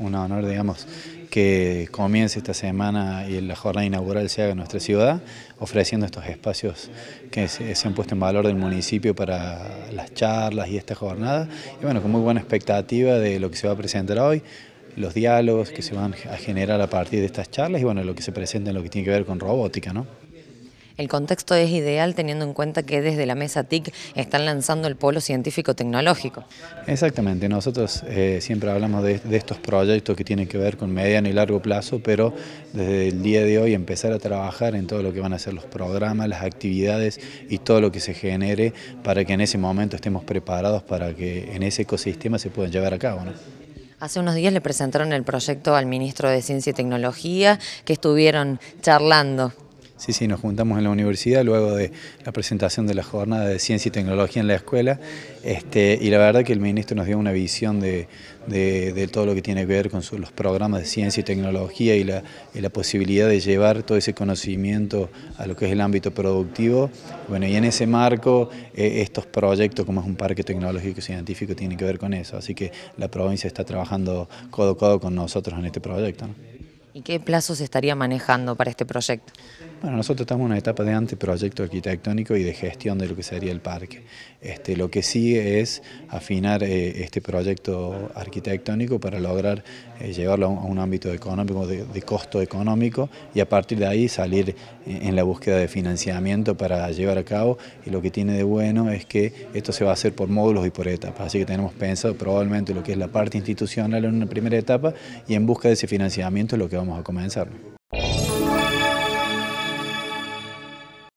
un honor, digamos, que comience esta semana y la jornada inaugural se haga en nuestra ciudad, ofreciendo estos espacios que se, han puesto en valor del municipio para las charlas y esta jornada. Y bueno, con muy buena expectativa de lo que se va a presentar hoy, los diálogos que se van a generar a partir de estas charlas y bueno, lo que se presenta en lo que tiene que ver con robótica, ¿no? El contexto es ideal teniendo en cuenta que desde la mesa TIC están lanzando el polo científico-tecnológico. Exactamente, nosotros eh, siempre hablamos de, estos proyectos que tienen que ver con mediano y largo plazo, pero desde el día de hoy empezar a trabajar en todo lo que van a ser los programas, las actividades y todo lo que se genere para que en ese momento estemos preparados para que en ese ecosistema se puedan llevar a cabo. ¿no? Hace unos días le presentaron el proyecto al ministro de Ciencia y Tecnología, que estuvieron charlando. Sí, sí, nos juntamos en la universidad luego de la presentación de la jornada de ciencia y tecnología en la escuela este, y la verdad que el ministro nos dio una visión de, todo lo que tiene que ver con los programas de ciencia y tecnología y la, posibilidad de llevar todo ese conocimiento a lo que es el ámbito productivo. Bueno, y en ese marco eh, estos proyectos como es un parque tecnológico y científico tienen que ver con eso, así que la provincia está trabajando codo a codo con nosotros en este proyecto. ¿Y qué plazos estaría manejando para este proyecto? Bueno, nosotros estamos en una etapa de anteproyecto arquitectónico y de gestión de lo que sería el parque. Este, lo que sigue es afinar eh, este proyecto arquitectónico para lograr eh, llevarlo a un, ámbito económico, de, costo económico, y a partir de ahí salir eh, en la búsqueda de financiamiento para llevar a cabo. Y lo que tiene de bueno es que esto se va a hacer por módulos y por etapas. Así que tenemos pensado probablemente lo que es la parte institucional en una primera etapa y en busca de ese financiamiento es lo que vamos a comenzar.